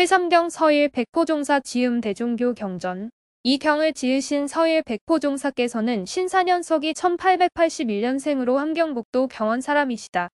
회삼경 서일 백포종사 지음 대종교 경전 이 경을 지으신 서일 백포종사께서는 신사년석이 1881년생으로 함경북도 경원 사람이시다.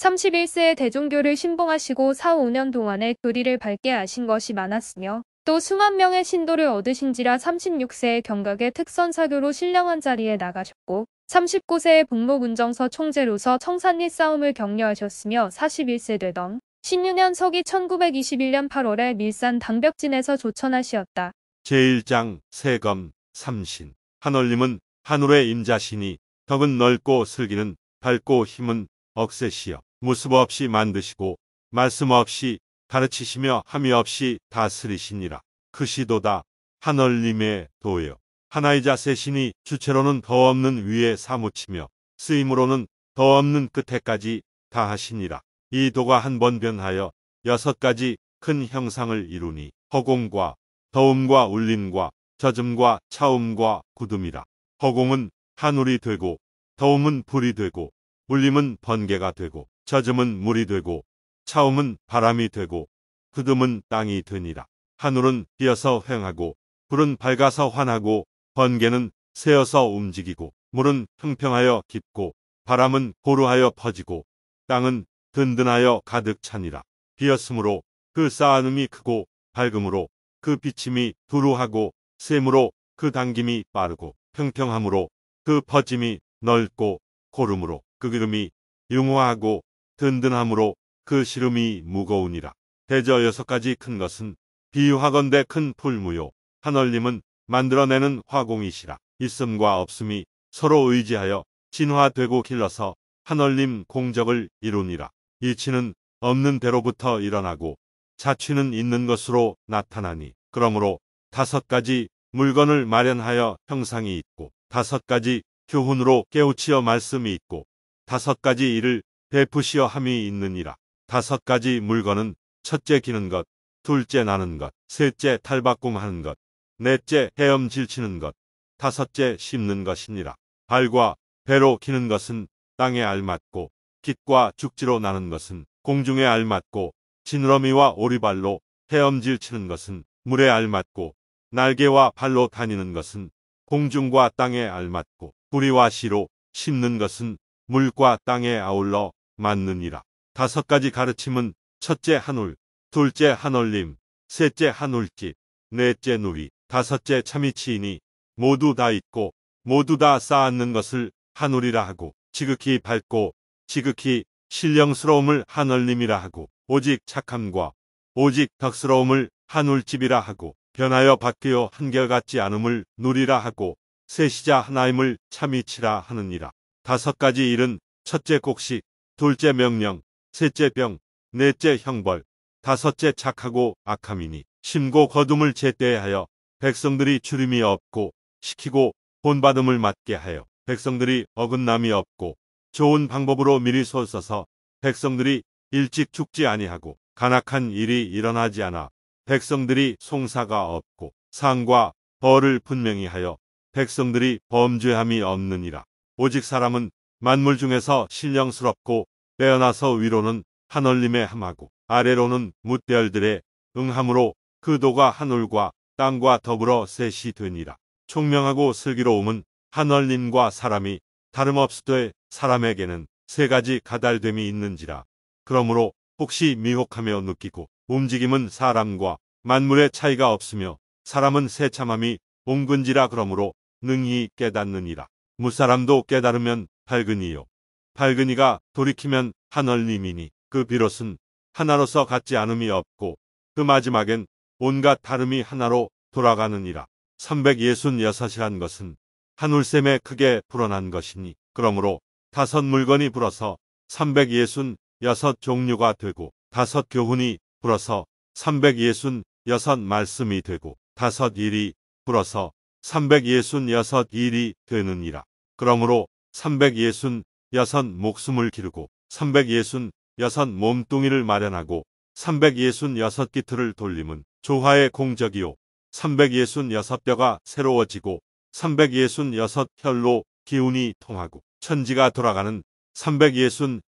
31세에 대종교를 신봉하시고 4, 5년 동안에 교리를 밝게 아신 것이 많았으며 또 수만 명의 신도를 얻으신지라 3 6세에 경각의 특선사교로 신령한 자리에 나가셨고 3 9세에북목운정서 총재로서 청산리 싸움을 격려하셨으며 41세 되던 16년 서기 1921년 8월에 밀산 당벽진에서 조천하시었다. 제1장 세검 삼신 한올림은 한올의 임자신이 덕은 넓고 슬기는 밝고 힘은 억세시여 무습 없이 만드시고 말씀 없이 가르치시며 함이 없이 다스리시니라. 그시도다 한얼림의 도여. 하나이자 세신이 주체로는 더 없는 위에 사무치며 쓰임으로는 더 없는 끝에까지 다하시니라. 이 도가 한 번 변하여 여섯 가지 큰 형상을 이루니 허공과 더움과 울림과 젖음과 차움과구듬이라 허공은 하늘이 되고 더움은 불이 되고 울림은 번개가 되고 젖음은 물이 되고 차움은 바람이 되고 굳음은 땅이 되니라. 하늘은 뛰어서 횡하고 불은 밝아서 환하고 번개는 세어서 움직이고 물은 평평하여 깊고 바람은 고루하여 퍼지고 땅은 든든하여 가득 찬이라 비었으므로 그 쌓아음이 크고 밝음으로 그 비침이 두루하고 셈으로 그 당김이 빠르고 평평함으로 그 퍼짐이 넓고 고름으로 그 기름이 융화하고 든든함으로 그 시름이 무거우니라. 대저 여섯 가지 큰 것은 비유하건대 큰 풀무요. 한얼림은 만들어내는 화공이시라. 있음과 없음이 서로 의지하여 진화되고 길러서 한얼림 공적을 이루니라. 일치는 없는 대로부터 일어나고 자취는 있는 것으로 나타나니 그러므로 다섯 가지 물건을 마련하여 형상이 있고 다섯 가지 교훈으로 깨우치어 말씀이 있고 다섯 가지 일을 베푸시어 함이 있느니라 다섯 가지 물건은 첫째 기는 것 둘째 나는 것 셋째 탈바꿈하는 것 넷째 헤엄질치는 것 다섯째 심는 것이니라 발과 배로 기는 것은 땅에 알맞고 빛과 죽지로 나는 것은 공중에 알맞고 지느러미와 오리발로 헤엄질 치는 것은 물에 알맞고 날개와 발로 다니는 것은 공중과 땅에 알맞고 뿌리와 씨로 심는 것은 물과 땅에 아울러 맞느니라. 다섯 가지 가르침은 첫째 한울, 둘째 한올림, 셋째 한울집, 넷째 누리, 다섯째 참이치이니 모두 다 있고 모두 다 쌓았는 것을 하울이라 하고 지극히 밝고 지극히 신령스러움을 하늘님이라 하고 오직 착함과 오직 덕스러움을 하늘집이라 하고 변하여 바뀌어 한결같지 않음을 누리라 하고 셋시자 하나임을 참이치라 하느니라. 다섯 가지 일은 첫째 곡식, 둘째 명령, 셋째 병, 넷째 형벌, 다섯째 착하고 악함이니 심고 거둠을 제때하여 백성들이 주림이 없고 시키고 본받음을 맞게 하여 백성들이 어긋남이 없고 좋은 방법으로 미리 솟아서 백성들이 일찍 죽지 아니하고 간악한 일이 일어나지 않아 백성들이 송사가 없고 상과 벌을 분명히 하여 백성들이 범죄함이 없느니라. 오직 사람은 만물 중에서 신령스럽고 빼어나서 위로는 하늘님의 함하고 아래로는 무대별들의 응함으로 그 도가 하늘과 땅과 더불어 셋이 되니라. 총명하고 슬기로움은 하늘님과 사람이 다름없을 사람에게는 세 가지 가달됨이 있는지라. 그러므로 혹시 미혹하며 느끼고 움직임은 사람과 만물의 차이가 없으며 사람은 새참함이 옮근지라 그러므로 능히 깨닫느니라. 무사람도 깨달으면 밝은이요밝은이가 돌이키면 하늘님이니 그 비롯은 하나로서 같지 않음이 없고 그 마지막엔 온갖 다름이 하나로 돌아가느니라. 366이란 것은 하늘샘에 크게 불어난 것이니 그러므로 다섯 물건이 불어서 3 0 6 여섯 종류가 되고 다섯 교훈이 불어서 3 0 6 여섯 말씀이 되고 다섯 일이 불어서 3 0 6 여섯 일이 되느니라. 그러므로 3 0 6 여섯 목숨을 기르고 3 0 6 여섯 몸뚱이를 마련하고 3 0 6 여섯 기틀을 돌림은 조화의 공적이요 3 0 6 여섯 뼈가 새로워지고 366 혈로 기운이 통하고 천지가 돌아가는 366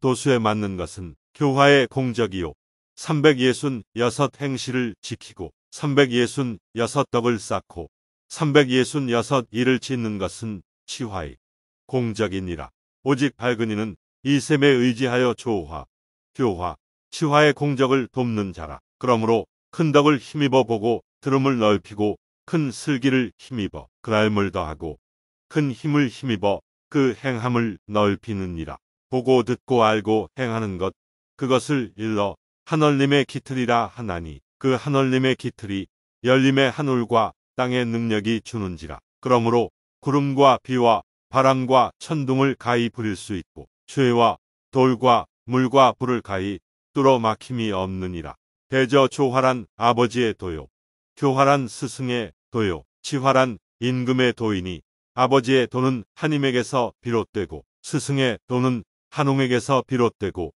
도수에 맞는 것은 교화의 공적이요. 366 행실을 지키고 366 덕을 쌓고 366 일을 짓는 것은 치화의 공적이니라. 오직 밝은 이는 이 셈에 의지하여 조화, 교화, 치화의 공적을 돕는 자라. 그러므로 큰 덕을 힘입어 보고 드음을 넓히고 큰 슬기를 힘입어 그날물 더하고 큰 힘을 힘입어 그 행함을 넓히느니라. 보고 듣고 알고 행하는 것 그것을 일러 하늘님의 기틀이라 하나니 그 하늘님의 기틀이 열림의 하늘과 땅의 능력이 주는지라. 그러므로 구름과 비와 바람과 천둥을 가히 부릴 수 있고 추위와 돌과 물과 불을 가히 뚫어 막힘이 없느니라. 대저 조화란 아버지의 도요. 교활한 스승의 도요, 치활한 임금의 도이니 아버지의 도는 하님에게서 비롯되고 스승의 도는 한홍에게서 비롯되고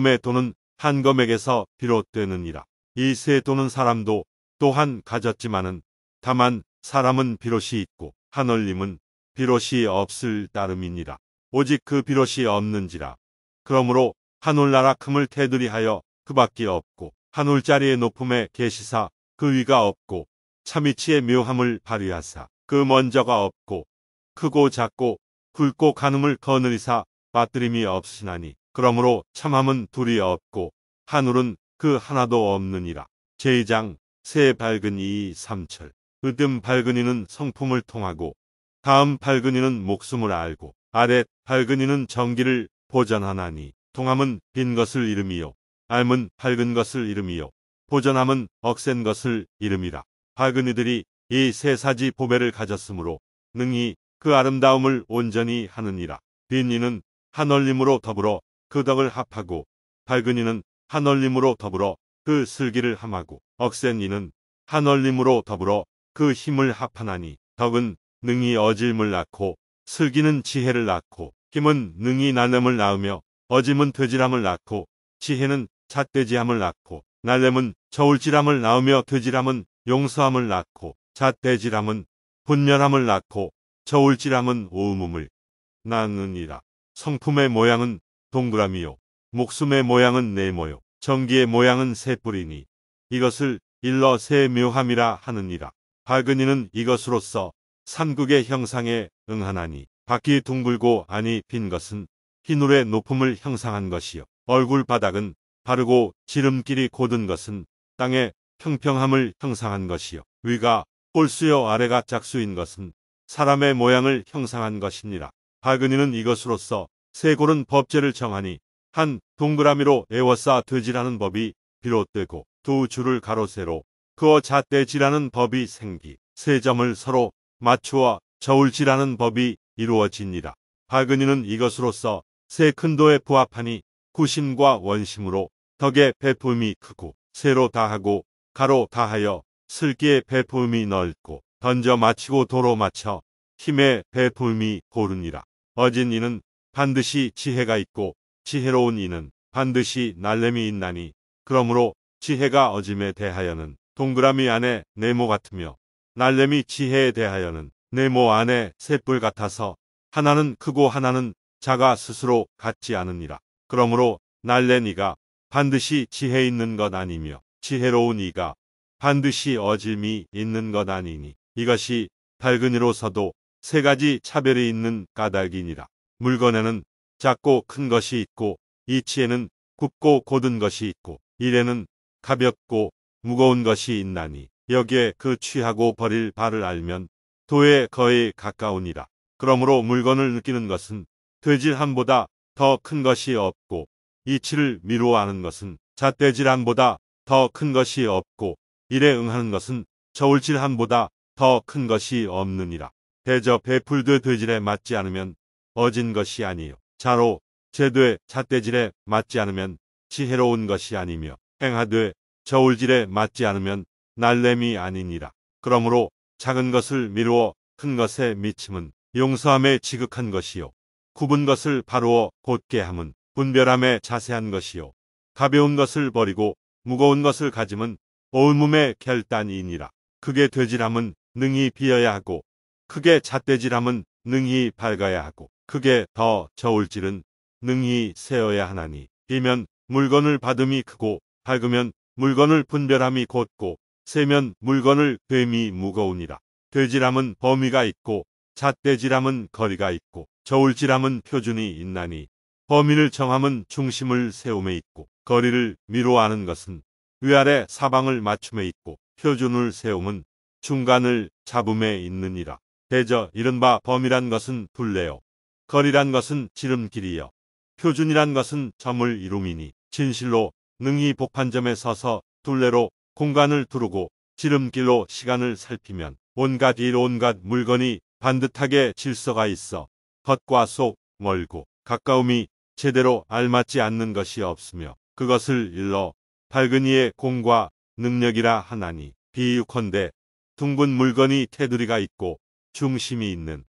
임금의 도는 한검에게서 비롯되느니라. 이 세 도는 사람도 또한 가졌지만은 다만 사람은 비롯이 있고 하늘님은 비롯이 없을 따름이니라. 오직 그 비롯이 없는지라. 그러므로 하올나라금을 테두리하여 그밖에 없고 하올자리의 높음에 계시사 그 위가 없고 참이치의 묘함을 발휘하사 그 먼저가 없고 크고 작고 굵고 가늠을 거느리사 빠뜨림이 없으시나니 그러므로 참함은 둘이 없고 하늘은그 하나도 없느니라. 제2장 새 밝은 이 3철 으뜸 밝은 이는 성품을 통하고 다음 밝은 이는 목숨을 알고 아래 밝은 이는 정기를 보전하나니 통함은 빈 것을 이름이요. 알은 밝은 것을 이름이요. 보전함은 억센 것을 이름이라. 화그니들이이세 사지 보배를 가졌으므로 능히 그 아름다움을 온전히 하느니라. 빈니는한 얼림으로 더불어 그 덕을 합하고 밝은이는 한 얼림으로 더불어 그 슬기를 함하고 억센이는 한 얼림으로 더불어 그 힘을 합하나니 덕은 능히 어짐을 낳고 슬기는 지혜를 낳고 힘은 능히 날렘을 낳으며 어짐은 되지람을 낳고 지혜는 잣되지함을 낳고 날렘은 저울지람을 낳으며 되지람은 용서함을 낳고 잣대질함은 분멸함을 낳고 저울질함은 오음음을 낳느니라. 성품의 모양은 동그라미요. 목숨의 모양은 네모요. 전기의 모양은 새뿌리니 이것을 일러 새묘함이라 하느니라. 박은이는 이것으로서 삼국의 형상에 응하나니 바퀴 둥글고 안이 빈 것은 흰울의 높음을 형상한 것이요. 얼굴 바닥은 바르고 지름길이 곧은 것은 땅의 평평함을 형상한 것이요. 위가 홀수여 아래가 짝수인 것은 사람의 모양을 형상한 것이니라. 박은이는이것으로서 세골은 법제를 정하니 한 동그라미로 애워싸 되지라는 법이 비롯되고 두 줄을 가로세로 그어 잣대지라는 법이 생기 세 점을 서로 맞추어 저울지라는 법이 이루어지니라. 박은이는이것으로서세큰 도에 부합하니 구심과 원심으로 덕의 베품이 크고 새로 다하고 가로 다하여 슬기의 베품이 넓고 던져 마치고 도로 맞춰 힘의 배품이 고르니라. 어진 이는 반드시 지혜가 있고 지혜로운 이는 반드시 날렘이 있나니 그러므로 지혜가 어짐에 대하여는 동그라미 안에 네모 같으며 날렘이 지혜에 대하여는 네모 안에 셋불 같아서 하나는 크고 하나는 자가 스스로 같지 않으니라. 그러므로 날래니가 반드시 지혜 있는 것 아니며 지혜로운 이가 반드시 어짐이 있는 것 아니니 이것이 밝은이로서도 세 가지 차별이 있는 까닭이니라. 물건에는 작고 큰 것이 있고 이치에는 굽고 곧은 것이 있고 일에는 가볍고 무거운 것이 있나니 여기에 그 취하고 버릴 바를 알면 도에 거의 가까우니라. 그러므로 물건을 느끼는 것은 돼질함보다 더 큰 것이 없고 이치를 미루어하는 것은 잣돼질함보다 더큰 것이 없고 일에 응하는 것은 저울질함보다 더 큰 것이 없느니라. 대저 베풀드 돼질에 맞지 않으면 어진 것이 아니요. 자로 제도의 잣대질에 맞지 않으면 지혜로운 것이 아니며 행하되 저울질에 맞지 않으면 날렘이 아니니라. 그러므로 작은 것을 미루어 큰 것에 미침은 용서함에 지극한 것이요. 굽은 것을 바루어 곧게 함은 분별함에 자세한 것이요. 가벼운 것을 버리고 무거운 것을 가짐은 어울몸의 결단이니라. 크게 되지람은 능히 비어야 하고 크게 잣대지람은 능히 밝아야 하고 크게 더 저울질은 능히 세어야 하나니 비면 물건을 받음이 크고 밝으면 물건을 분별함이 곧고 세면 물건을 됨이 무거우니라. 되지람은 범위가 있고 잣대지람은 거리가 있고 저울질함은 표준이 있나니 범위를 정함은 중심을 세움에 있고 거리를 미로하는 것은 위아래 사방을 맞춤해 있고 표준을 세움은 중간을 잡음에 있느니라. 대저 이른바 범이란 것은 둘레요. 거리란 것은 지름길이요. 표준이란 것은 점을 이루미니 진실로 능히 복판점에 서서 둘레로 공간을 두르고 지름길로 시간을 살피면 온갖 일 온갖 물건이 반듯하게 질서가 있어 겉과 속 멀고 가까움이 제대로 알맞지 않는 것이 없으며 그것을 일러 밝은 이의 공과 능력이라 하나니 비유컨대 둥근 물건이 테두리가 있고 중심이 있는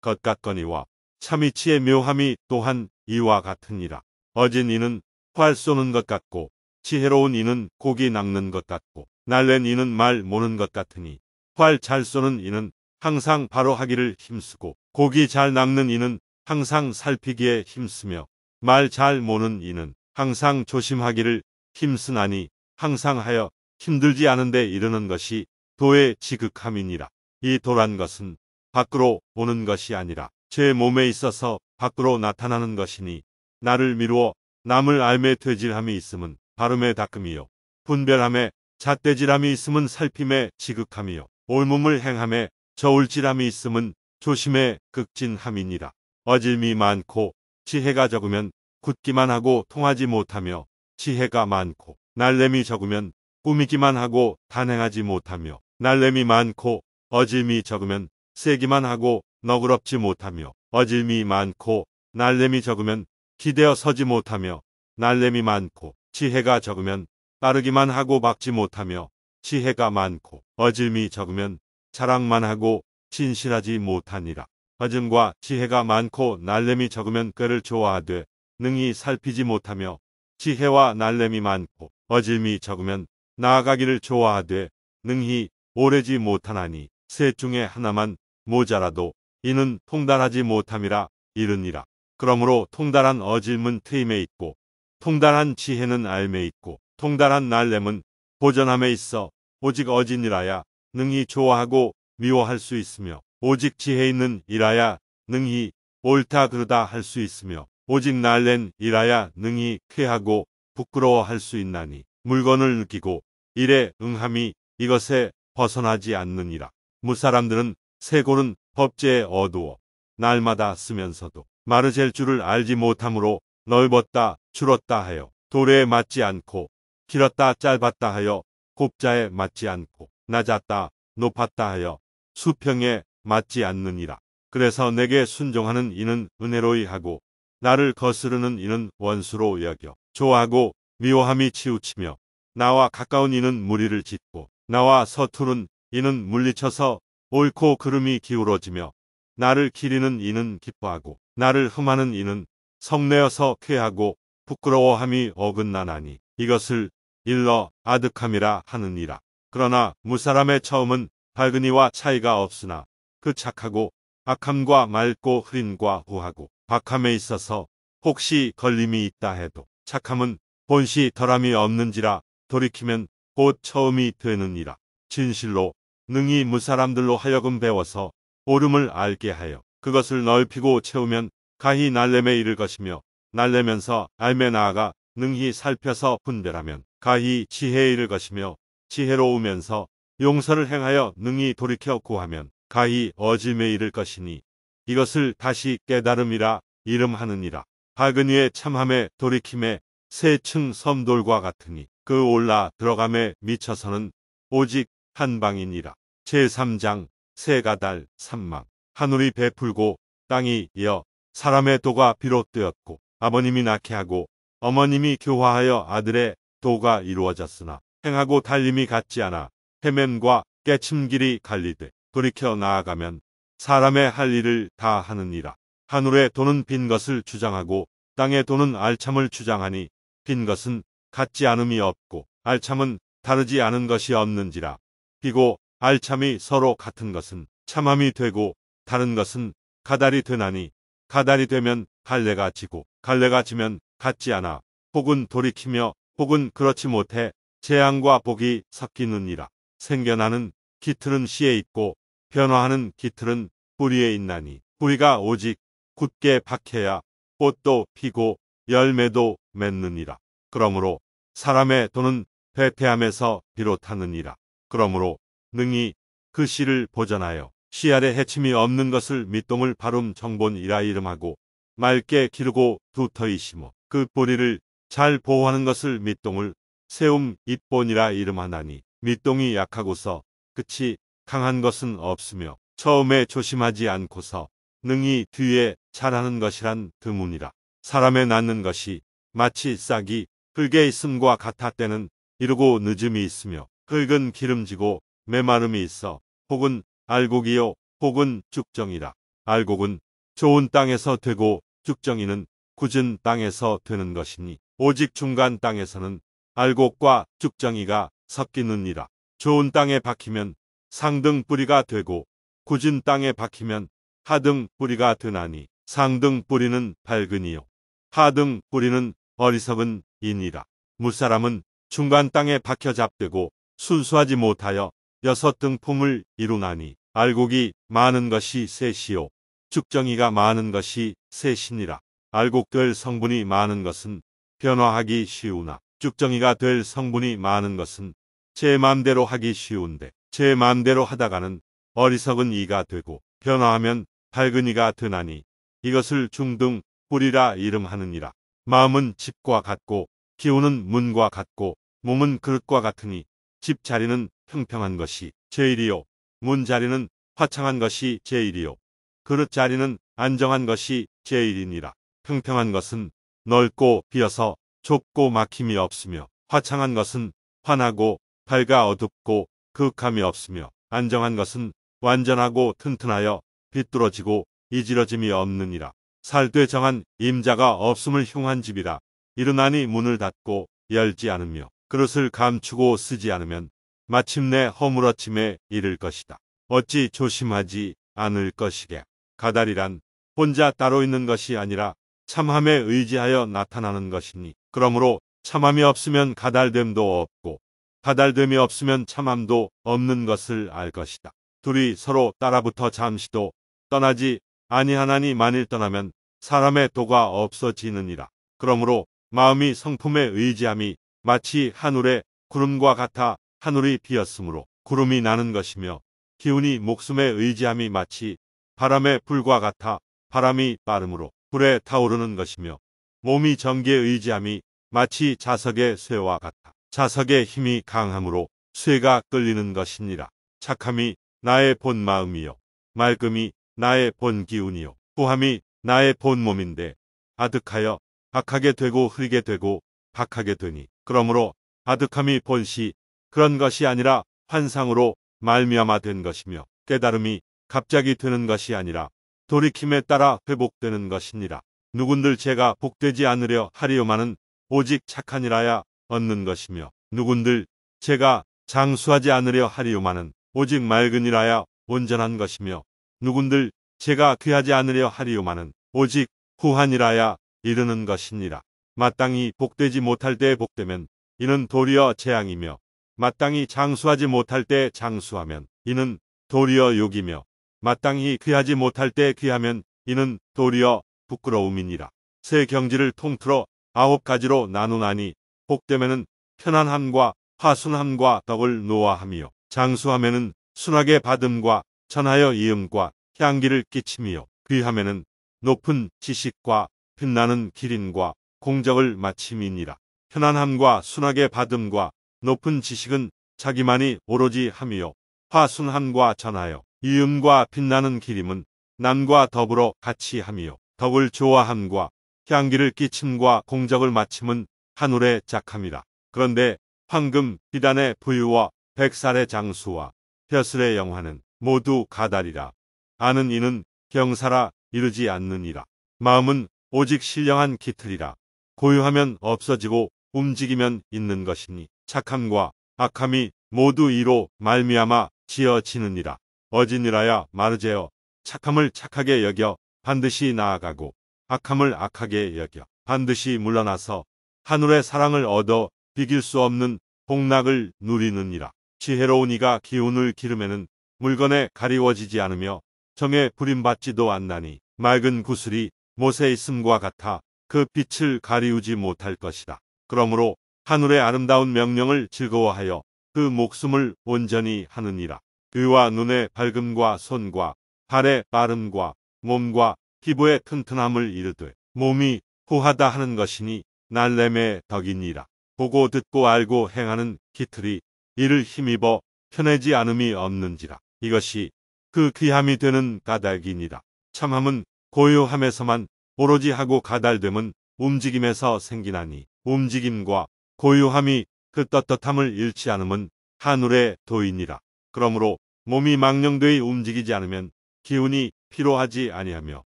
것 같거니와 참이치의 묘함이 또한 이와 같으니라. 어진 이는 활 쏘는 것 같고 지혜로운 이는 고기 낚는 것 같고 날랜 이는 말 모는 것 같으니 활 잘 쏘는 이는 항상 바로 하기를 힘쓰고 고기 잘 낚는 이는 항상 살피기에 힘쓰며 말 잘 모는 이는 항상 조심하기를 힘쓰나니 항상 하여 힘들지 않은데 이르는 것이 도의 지극함이니라. 이 도란 것은 밖으로 오는 것이 아니라 제 몸에 있어서 밖으로 나타나는 것이니 나를 미루어 남을 알매 퇴질함이 있음은 발음의 닦음이요 분별함에 잣대질함이 있음은 살핌의 지극함이요 올몸을 행함에 저울질함이 있음은 조심의 극진함이니라 어질미 많고 지혜가 적으면 굳기만 하고 통하지 못하며 지혜가 많고 날렘이 적으면 꾸미기만 하고 단행하지 못하며 날렘이 많고 어짐이 적으면 세기만 하고 너그럽지 못하며 어짐이 많고 날렘이 적으면 기대어 서지 못하며 날렘이 많고 지혜가 적으면 빠르기만 하고 막지 못하며 지혜가 많고 어짐이 적으면 자랑만 하고 진실하지 못하니라. 어짐과 지혜가 많고 날렘이 적으면 그를 좋아하되 능히 살피지 못하며 지혜와 날렘이 많고 어질미 적으면 나아가기를 좋아하되 능히 오래지 못하나니 셋 중에 하나만 모자라도 이는 통달하지 못함이라 이르니라. 그러므로 통달한 어질문 트임에 있고 통달한 지혜는 알매 있고 통달한 날렘은 보전함에 있어 오직 어진이라야 능히 좋아하고 미워할 수 있으며 오직 지혜 있는 이라야 능히 옳다 그르다 할 수 있으며 오직 날렌 이라야 능히 쾌하고 부끄러워할 수 있나니 물건을 느끼고 일에 응함이 이것에 벗어나지 않느니라. 무사람들은 세고는 법제에 어두워 날마다 쓰면서도 마르셀 줄을 알지 못하므로 넓었다 줄었다 하여 도래에 맞지 않고 길었다 짧았다 하여 곱자에 맞지 않고 낮았다 높았다 하여 수평에 맞지 않느니라. 그래서 내게 순종하는 이는 은혜로이 하고 나를 거스르는 이는 원수로 여겨 좋아하고 미워함이 치우치며 나와 가까운 이는 무리를 짓고 나와 서투른 이는 물리쳐서 옳고 그름이 기울어지며 나를 기리는 이는 기뻐하고 나를 흠하는 이는 성내어서 쾌하고 부끄러워함이 어긋나나니 이것을 일러 아득함이라 하느니라. 그러나 무사람의 처음은 밝은이와 차이가 없으나 그 착하고 악함과 맑고 흐린과 후하고 박함에 있어서 혹시 걸림이 있다 해도 착함은 본시 덜함이 없는지라 돌이키면 곧 처음이 되느니라. 진실로 능히 무사람들로 하여금 배워서 오름을 알게 하여 그것을 넓히고 채우면 가히 날렘에 이를 것이며 날레면서 알매 나아가 능히 살펴서 분별하면 가히 지혜에 이를 것이며 지혜로우면서 용서를 행하여 능히 돌이켜 구하면 가히 어짐에 이를 것이니 이것을 다시 깨달음이라 이름하느니라. 바그니의 참함에 돌이킴에 새층 섬돌과 같으니 그 올라 들어감에 미쳐서는 오직 한방이니라. 제3장 세가달 산망 하늘이 베풀고 땅이 이어 사람의 도가 비롯되었고 아버님이 낳게 하고 어머님이 교화하여 아들의 도가 이루어졌으나 행하고 달림이 같지 않아 헤맨과 깨침길이 갈리되 돌이켜 나아가면 사람의 할 일을 다 하느니라. 하늘의 도는 빈 것을 주장하고 땅의 도는 알참을 주장하니 빈 것은 같지 않음이 없고 알참은 다르지 않은 것이 없는지라. 비고 알참이 서로 같은 것은 참함이 되고 다른 것은 가달이 되나니 가달이 되면 갈래가 지고 갈래가 지면 같지 않아 혹은 돌이키며 혹은 그렇지 못해 재앙과 복이 섞이느니라. 생겨나는 깃틀은 씨에 있고 변화하는 깃틀은 뿌리에 있나니 뿌리가 오직 굳게 박해야 꽃도 피고 열매도 맺느니라. 그러므로 사람의 돈은 폐폐함에서 비롯하느니라. 그러므로 능히 그 씨를 보전하여 씨알래 해침이 없는 것을 밑동을 바름 정본이라 이름하고 맑게 기르고 두터이 심어 그 뿌리를 잘 보호하는 것을 밑동을 세움 입본이라 이름하나니 밑동이 약하고서 끝이 강한 것은 없으며 처음에 조심하지 않고서 능히 뒤에 잘하는 것이란 드문이라. 사람의 낳는 것이 마치 싹이 흙에 있음과 같아 때는 이르고 늦음이 있으며 흙은 기름지고 메마름이 있어 혹은 알곡이요 혹은 죽정이라. 알곡은 좋은 땅에서 되고 죽정이는 굳은 땅에서 되는 것이니 오직 중간 땅에서는 알곡과 죽정이가 섞이느니라. 좋은 땅에 박히면 상등 뿌리가 되고 굳은 땅에 박히면 하등 뿌리가 드나니 상등 뿌리는 밝으니요 하등 뿌리는 어리석은 이니라 무사람은 중간 땅에 박혀 잡되고 순수하지 못하여 여섯 등품을 이루나니 알곡이 많은 것이 셋이요 죽정이가 많은 것이 셋이니라 알곡 될 성분이 많은 것은 변화하기 쉬우나 죽정이가 될 성분이 많은 것은 제 맘대로 하기 쉬운데 제마음대로 하다가는 어리석은 이가 되고 변화하면 밝은 이가 드나니 이것을 중등 뿌리라 이름하느니라. 마음은 집과 같고 기운은 문과 같고 몸은 그릇과 같으니 집 자리는 평평한 것이 제일이요 문 자리는 화창한 것이 제일이요 그릇 자리는 안정한 것이 제일이니라. 평평한 것은 넓고 비어서 좁고 막힘이 없으며 화창한 것은 환하고 밝아 어둡고 극함이 없으며 안정한 것은 완전하고 튼튼하여 비뚤어지고 이지러짐이 없느니라. 살되 정한 임자가 없음을 흉한 집이라. 일어나니 문을 닫고 열지 않으며 그릇을 감추고 쓰지 않으면 마침내 허물어침에 이를 것이다. 어찌 조심하지 않을 것이랴. 가달이란 혼자 따로 있는 것이 아니라 참함에 의지하여 나타나는 것이니 그러므로 참함이 없으면 가달됨도 없고 다달됨이 없으면 참함도 없는 것을 알 것이다. 둘이 서로 따라붙어 잠시도 떠나지 아니하나니 만일 떠나면 사람의 도가 없어지느니라. 그러므로 마음이 성품에 의지함이 마치 하늘의 구름과 같아 하늘이 비었으므로 구름이 나는 것이며 기운이 목숨에 의지함이 마치 바람의 불과 같아 바람이 빠름으로 불에 타오르는 것이며 몸이 전기에 의지함이 마치 자석의 쇠와 같아 자석의 힘이 강함으로 쇠가 끌리는 것이니라. 착함이 나의 본 마음이요. 말끔이 나의 본 기운이요. 후함이 나의 본 몸인데 아득하여 악하게 되고 흐리게 되고 박하게 되니 그러므로 아득함이 본 시 그런 것이 아니라 환상으로 말미암아 된 것이며 깨달음이 갑자기 되는 것이 아니라 돌이킴에 따라 회복되는 것이니라. 누군들 제가 복되지 않으려 하리요마는 오직 착한이라야 얻는 것이며 누군들 제가 장수하지 않으려 하리요마는 오직 맑은이라야 온전한 것이며 누군들 제가 귀하지 않으려 하리요마는 오직 후한이라야 이르는 것이니라. 마땅히 복되지 못할 때에 복되면 이는 도리어 재앙이며 마땅히 장수하지 못할 때 장수하면 이는 도리어 욕이며 마땅히 귀하지 못할 때 귀하면 이는 도리어 부끄러움이니라. 세 경지를 통틀어 아홉 가지로 나누나니 복됨에는 편안함과 화순함과 덕을 노화하며 장수함에는 순하게 받음과 전하여 이음과 향기를 끼치며 귀함에는 높은 지식과 빛나는 기린과 공적을 마침이니라. 편안함과 순하게 받음과 높은 지식은 자기만이 오로지 하며 화순함과 전하여 이음과 빛나는 기림은 남과 더불어 같이 하며 덕을 좋아함과 향기를 끼침과 공적을 마침은 한울에 작합니다. 그런데 황금 비단의 부유와 백살의 장수와 벼슬의 영화는 모두 가다리라. 아는 이는 경사라 이르지 않느니라. 마음은 오직 신령한 깃틀이라. 고유하면 없어지고 움직이면 있는 것이니 착함과 악함이 모두 이로 말미암아 지어지느니라. 어지니라야 마르제어 착함을 착하게 여겨 반드시 나아가고 악함을 악하게 여겨 반드시 물러나서 하늘의 사랑을 얻어 비길 수 없는 복락을 누리느니라. 지혜로운 이가 기운을 기르면 물건에 가리워지지 않으며 정에 부림받지도 않나니 맑은 구슬이 못에 있음과 같아 그 빛을 가리우지 못할 것이다. 그러므로 하늘의 아름다운 명령을 즐거워하여 그 목숨을 온전히 하느니라. 그와 눈의 밝음과 손과 발의 빠름과 몸과 피부의 튼튼함을 이르되 몸이 후하다 하는 것이니 날렘의 덕이니라. 보고 듣고 알고 행하는 기틀이 이를 힘입어 편해지 않음이 없는지라. 이것이 그 귀함이 되는 까닭이니라. 참함은 고요함에서만 오로지 하고 가달됨은 움직임에서 생기나니 움직임과 고요함이 그 떳떳함을 잃지 않음은 하늘의 도인이라 그러므로 몸이 망령되이 움직이지 않으면 기운이 필요하지 아니하며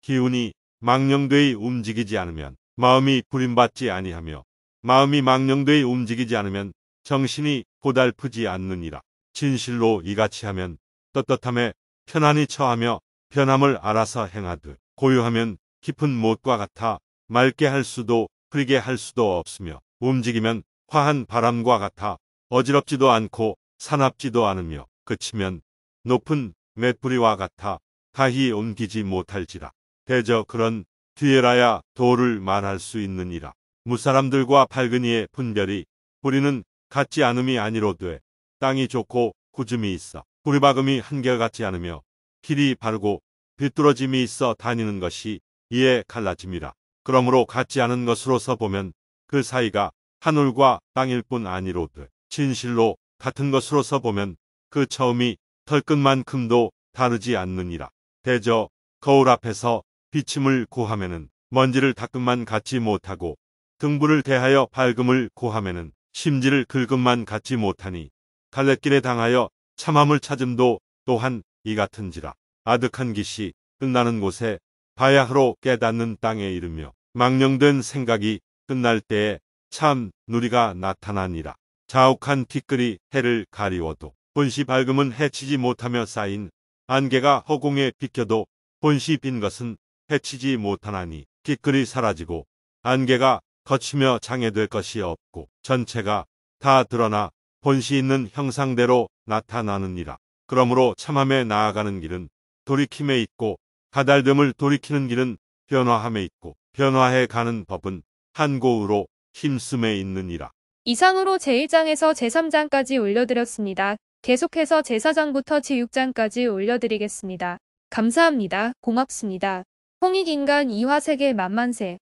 기운이 망령되이 움직이지 않으면 마음이 부림받지 아니하며 마음이 망령되이 움직이지 않으면 정신이 고달프지 않느니라. 진실로 이같이 하면 떳떳함에 편안히 처하며 변함을 알아서 행하듯 고요하면 깊은 못과 같아 맑게 할 수도 흐리게 할 수도 없으며 움직이면 화한 바람과 같아 어지럽지도 않고 사납지도 않으며 그치면 높은 맷부리와 같아 가히 옮기지 못할지라. 대저 그런 뒤에라야 도를 말할수 있느니라. 무사람들과 밝은이의 분별이 뿌리는 같지 않음이 아니로되 땅이 좋고 구즘이 있어 뿌리박음이 한결같지 않으며 길이 바르고 비뚤어짐이 있어 다니는 것이 이에 갈라짐이라. 그러므로 같지 않은 것으로서 보면 그 사이가 하늘과 땅일 뿐 아니로되 진실로 같은 것으로서 보면 그 처음이 털끝만큼도 다르지 않느니라. 대저 거울 앞에서 비침을 고하면은 먼지를 닦음만 갖지 못하고 등불을 대하여 밝음을 고하면은 심지를 긁음만 갖지 못하니 갈래길에 당하여 참함을 찾음도 또한 이 같은지라 아득한 기시 끝나는 곳에 바야흐로 깨닫는 땅에 이르며 망령된 생각이 끝날 때에 참 누리가 나타나니라 자욱한 티끌이 해를 가리워도 본시 밝음은 해치지 못하며 쌓인 안개가 허공에 비껴도 본시 빈 것은 해치지 못하나니 끼끌이 사라지고 안개가 거치며 장애될 것이 없고 전체가 다 드러나 본시 있는 형상대로 나타나느니라. 그러므로 참함에 나아가는 길은 돌이킴에 있고 가달됨을 돌이키는 길은 변화함에 있고 변화해 가는 법은 한고으로 힘씀에 있느니라. 이상으로 제1장에서 제3장까지 올려드렸습니다. 계속해서 제4장부터 제6장까지 올려드리겠습니다. 감사합니다. 고맙습니다. 홍익인간 이화세계 만만세